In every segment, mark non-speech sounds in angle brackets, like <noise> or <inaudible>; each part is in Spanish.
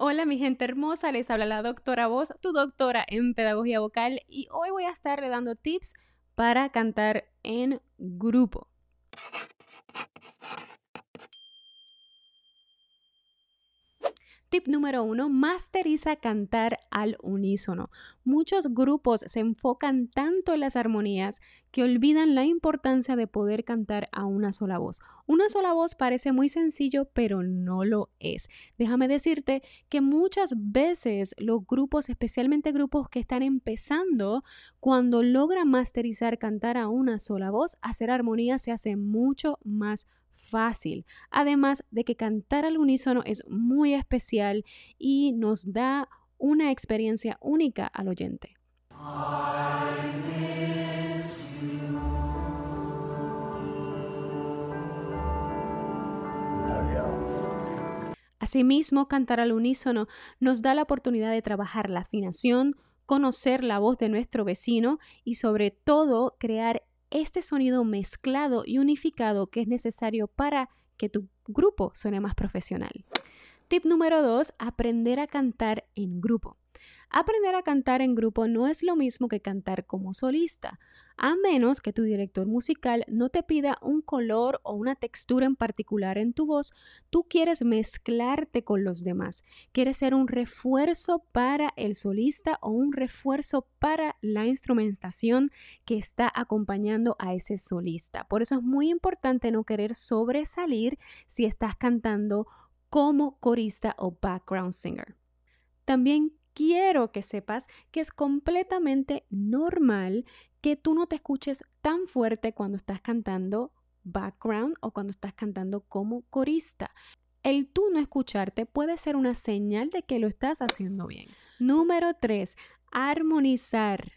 Hola mi gente hermosa, les habla la doctora Voz, tu doctora en pedagogía vocal y hoy voy a estarle dando tips para cantar en grupo. Tip número uno, masteriza cantar al unísono. Muchos grupos se enfocan tanto en las armonías que olvidan la importancia de poder cantar a una sola voz. Una sola voz parece muy sencillo, pero no lo es. Déjame decirte que muchas veces los grupos, especialmente grupos que están empezando, cuando logran masterizar cantar a una sola voz, hacer armonía se hace mucho más fácil fácil. Además de que cantar al unísono es muy especial y nos da una experiencia única al oyente. Asimismo, cantar al unísono nos da la oportunidad de trabajar la afinación, conocer la voz de nuestro vecino y sobre todo crear este sonido mezclado y unificado que es necesario para que tu grupo suene más profesional. Tip número 2, aprender a cantar en grupo. Aprender a cantar en grupo no es lo mismo que cantar como solista a menos que tu director musical no te pida un color o una textura en particular en tu voz, tú quieres mezclarte con los demás, quieres ser un refuerzo para el solista o un refuerzo para la instrumentación que está acompañando a ese solista. Por eso es muy importante no querer sobresalir si estás cantando como corista o background singer. También quiero que sepas que es completamente normal que tú no te escuches tan fuerte cuando estás cantando background o cuando estás cantando como corista. El tú no escucharte puede ser una señal de que lo estás haciendo bien. Número 3. Armonizar.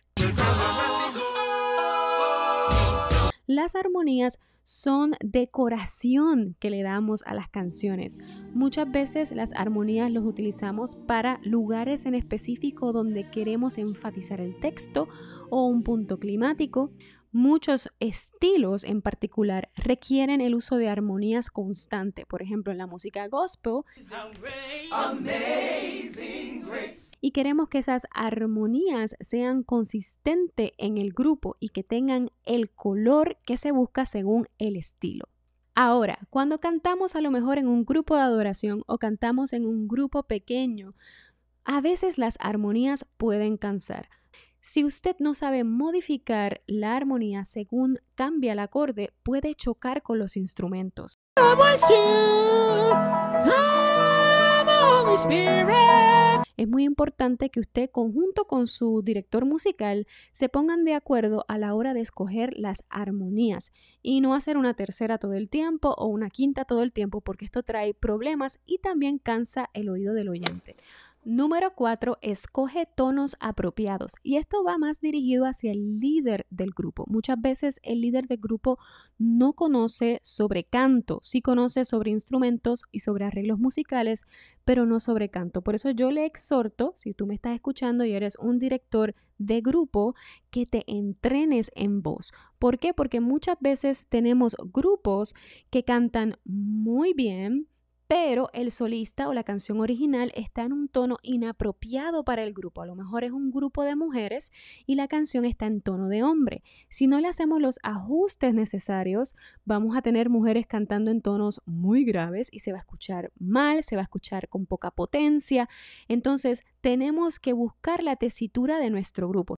Las armonías son decoración que le damos a las canciones. Muchas veces las armonías los utilizamos para lugares en específico donde queremos enfatizar el texto o un punto climático. Muchos estilos en particular requieren el uso de armonías constante. Por ejemplo, en la música gospel y queremos que esas armonías sean consistentes en el grupo y que tengan el color que se busca según el estilo. Ahora, cuando cantamos a lo mejor en un grupo de adoración o cantamos en un grupo pequeño, a veces las armonías pueden cansar. Si usted no sabe modificar la armonía según cambia el acorde, puede chocar con los instrumentos. Es muy importante que usted, conjunto con su director musical, se pongan de acuerdo a la hora de escoger las armonías y no hacer una tercera todo el tiempo o una quinta todo el tiempo porque esto trae problemas y también cansa el oído del oyente. Número cuatro, Escoge tonos apropiados. Y esto va más dirigido hacia el líder del grupo. Muchas veces el líder del grupo no conoce sobre canto, sí conoce sobre instrumentos y sobre arreglos musicales, pero no sobre canto. Por eso yo le exhorto, si tú me estás escuchando y eres un director de grupo, que te entrenes en voz. ¿Por qué? Porque muchas veces tenemos grupos que cantan muy bien, pero el solista o la canción original está en un tono inapropiado para el grupo. A lo mejor es un grupo de mujeres y la canción está en tono de hombre. Si no le hacemos los ajustes necesarios, vamos a tener mujeres cantando en tonos muy graves y se va a escuchar mal, se va a escuchar con poca potencia. Entonces, tenemos que buscar la tesitura de nuestro grupo.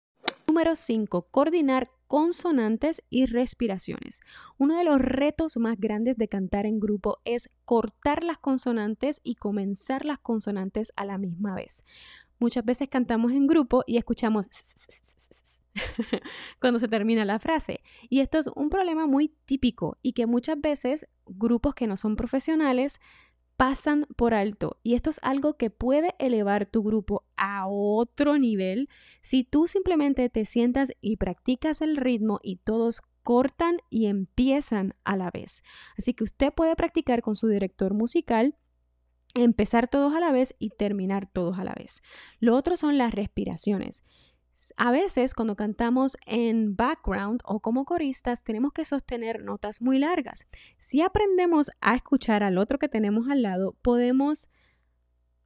Número 5. Coordinar consonantes y respiraciones. Uno de los retos más grandes de cantar en grupo es cortar las consonantes y comenzar las consonantes a la misma vez. Muchas veces cantamos en grupo y escuchamos <laughs> cuando se termina la frase. Y esto es un problema muy típico y que muchas veces grupos que no son profesionales pasan por alto. Y esto es algo que puede elevar tu grupo a otro nivel si tú simplemente te sientas y practicas el ritmo y todos cortan y empiezan a la vez. Así que usted puede practicar con su director musical empezar todos a la vez y terminar todos a la vez. Lo otro son las respiraciones. A veces cuando cantamos en background o como coristas tenemos que sostener notas muy largas. Si aprendemos a escuchar al otro que tenemos al lado, podemos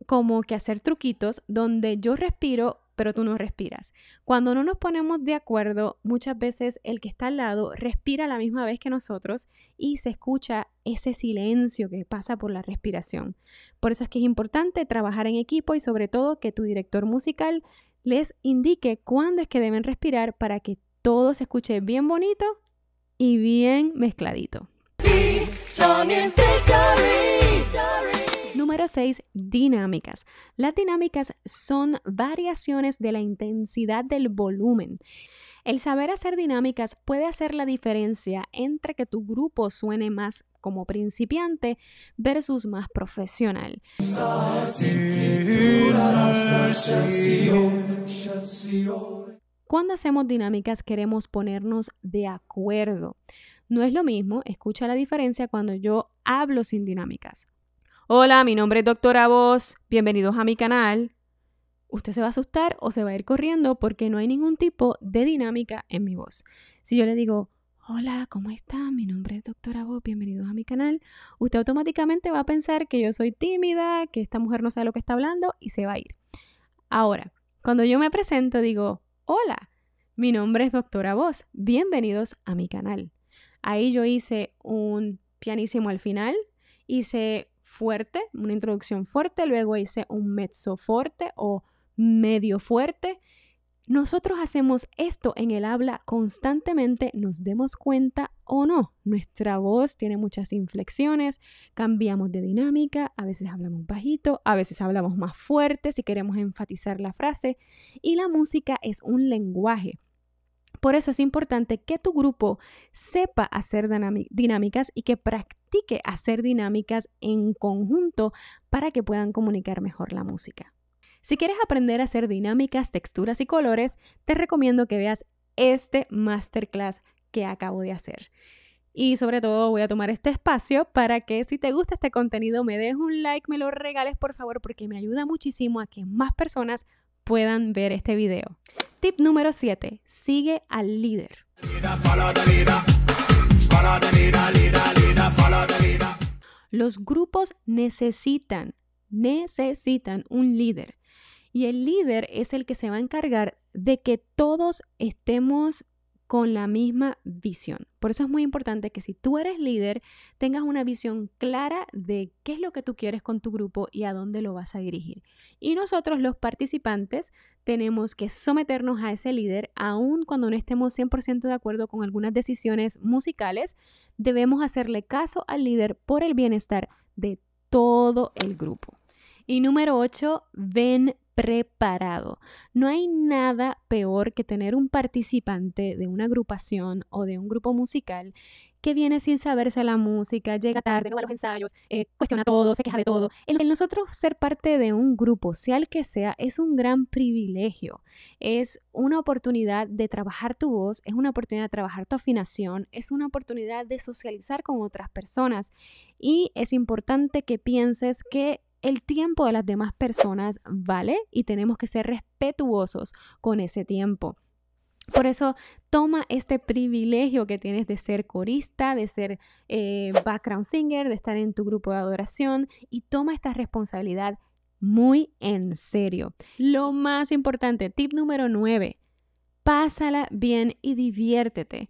como que hacer truquitos donde yo respiro pero tú no respiras. Cuando no nos ponemos de acuerdo, muchas veces el que está al lado respira la misma vez que nosotros y se escucha ese silencio que pasa por la respiración. Por eso es que es importante trabajar en equipo y sobre todo que tu director musical les indique cuándo es que deben respirar para que todo se escuche bien bonito y bien mezcladito. Número 6. Dinámicas. Las dinámicas son variaciones de la intensidad del volumen. El saber hacer dinámicas puede hacer la diferencia entre que tu grupo suene más como principiante versus más profesional. Cuando hacemos dinámicas queremos ponernos de acuerdo. No es lo mismo, escucha la diferencia cuando yo hablo sin dinámicas. Hola, mi nombre es Doctora Voz, bienvenidos a mi canal usted se va a asustar o se va a ir corriendo porque no hay ningún tipo de dinámica en mi voz. Si yo le digo, hola, ¿cómo está? Mi nombre es doctora Voz, bienvenidos a mi canal, usted automáticamente va a pensar que yo soy tímida, que esta mujer no sabe lo que está hablando y se va a ir. Ahora, cuando yo me presento, digo, hola, mi nombre es doctora Voz, bienvenidos a mi canal. Ahí yo hice un pianísimo al final, hice fuerte, una introducción fuerte, luego hice un mezzo fuerte o medio fuerte. Nosotros hacemos esto en el habla constantemente, nos demos cuenta o no. Nuestra voz tiene muchas inflexiones, cambiamos de dinámica, a veces hablamos bajito, a veces hablamos más fuerte si queremos enfatizar la frase. Y la música es un lenguaje. Por eso es importante que tu grupo sepa hacer dinámicas y que practique hacer dinámicas en conjunto para que puedan comunicar mejor la música. Si quieres aprender a hacer dinámicas, texturas y colores, te recomiendo que veas este masterclass que acabo de hacer. Y sobre todo voy a tomar este espacio para que si te gusta este contenido me des un like, me lo regales por favor porque me ayuda muchísimo a que más personas puedan ver este video. Tip número 7. Sigue al líder. Los grupos necesitan, necesitan un líder. Y el líder es el que se va a encargar de que todos estemos con la misma visión. Por eso es muy importante que si tú eres líder, tengas una visión clara de qué es lo que tú quieres con tu grupo y a dónde lo vas a dirigir. Y nosotros los participantes tenemos que someternos a ese líder, aun cuando no estemos 100% de acuerdo con algunas decisiones musicales, debemos hacerle caso al líder por el bienestar de todo el grupo. Y número 8, ven preparado. No hay nada peor que tener un participante de una agrupación o de un grupo musical que viene sin saberse la música, llega tarde, no va a los ensayos, eh, cuestiona todo, se queja de todo. El, nosotros ser parte de un grupo, sea el que sea, es un gran privilegio. Es una oportunidad de trabajar tu voz, es una oportunidad de trabajar tu afinación, es una oportunidad de socializar con otras personas. Y es importante que pienses que el tiempo de las demás personas vale y tenemos que ser respetuosos con ese tiempo. Por eso toma este privilegio que tienes de ser corista, de ser eh, background singer, de estar en tu grupo de adoración y toma esta responsabilidad muy en serio. Lo más importante, tip número 9, pásala bien y diviértete.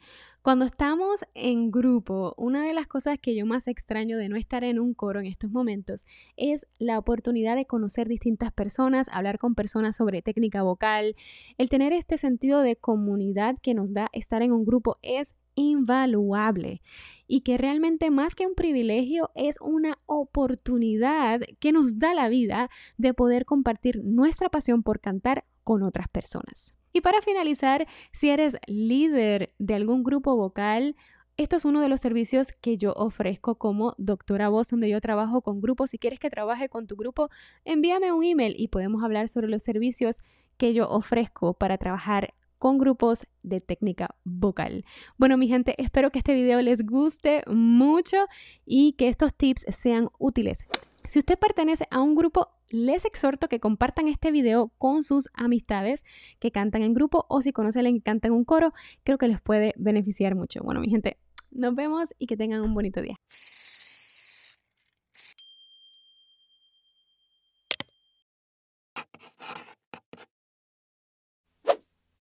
Cuando estamos en grupo, una de las cosas que yo más extraño de no estar en un coro en estos momentos es la oportunidad de conocer distintas personas, hablar con personas sobre técnica vocal. El tener este sentido de comunidad que nos da estar en un grupo es invaluable y que realmente más que un privilegio es una oportunidad que nos da la vida de poder compartir nuestra pasión por cantar con otras personas. Y para finalizar, si eres líder de algún grupo vocal, esto es uno de los servicios que yo ofrezco como doctora voz, donde yo trabajo con grupos. Si quieres que trabaje con tu grupo, envíame un email y podemos hablar sobre los servicios que yo ofrezco para trabajar con grupos de técnica vocal. Bueno, mi gente, espero que este video les guste mucho y que estos tips sean útiles. Si usted pertenece a un grupo, les exhorto que compartan este video con sus amistades que cantan en grupo o si conocen a alguien que canta en un coro, creo que les puede beneficiar mucho. Bueno, mi gente, nos vemos y que tengan un bonito día.